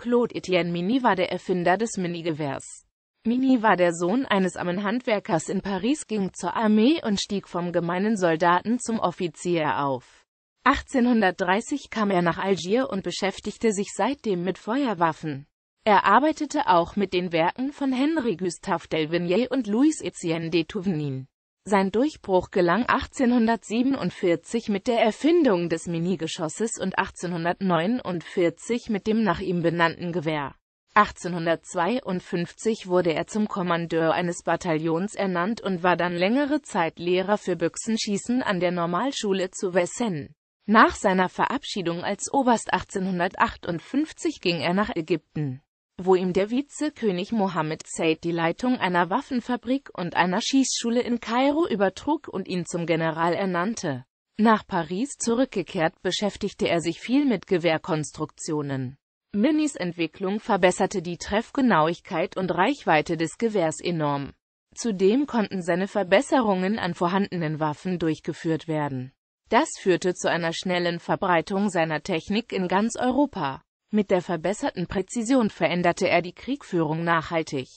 Claude Etienne Mini war der Erfinder des Minigewehrs. Mini war der Sohn eines armen Handwerkers in Paris, ging zur Armee und stieg vom gemeinen Soldaten zum Offizier auf. 1830 kam er nach Algier und beschäftigte sich seitdem mit Feuerwaffen. Er arbeitete auch mit den Werken von Henri Gustave Delvigny und Louis Etienne de Touvenin. Sein Durchbruch gelang 1847 mit der Erfindung des Minigeschosses und 1849 mit dem nach ihm benannten Gewehr. 1852 wurde er zum Kommandeur eines Bataillons ernannt und war dann längere Zeit Lehrer für Büchsenschießen an der Normalschule zu Vessen. Nach seiner Verabschiedung als Oberst 1858 ging er nach Ägypten wo ihm der Vizekönig Mohammed Said die Leitung einer Waffenfabrik und einer Schießschule in Kairo übertrug und ihn zum General ernannte. Nach Paris zurückgekehrt beschäftigte er sich viel mit Gewehrkonstruktionen. Minis Entwicklung verbesserte die Treffgenauigkeit und Reichweite des Gewehrs enorm. Zudem konnten seine Verbesserungen an vorhandenen Waffen durchgeführt werden. Das führte zu einer schnellen Verbreitung seiner Technik in ganz Europa. Mit der verbesserten Präzision veränderte er die Kriegführung nachhaltig.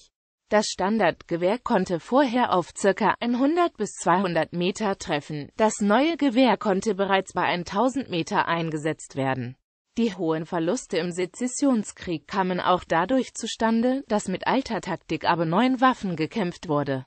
Das Standardgewehr konnte vorher auf ca. 100 bis 200 Meter treffen, das neue Gewehr konnte bereits bei 1000 Meter eingesetzt werden. Die hohen Verluste im Sezessionskrieg kamen auch dadurch zustande, dass mit alter Taktik aber neuen Waffen gekämpft wurde.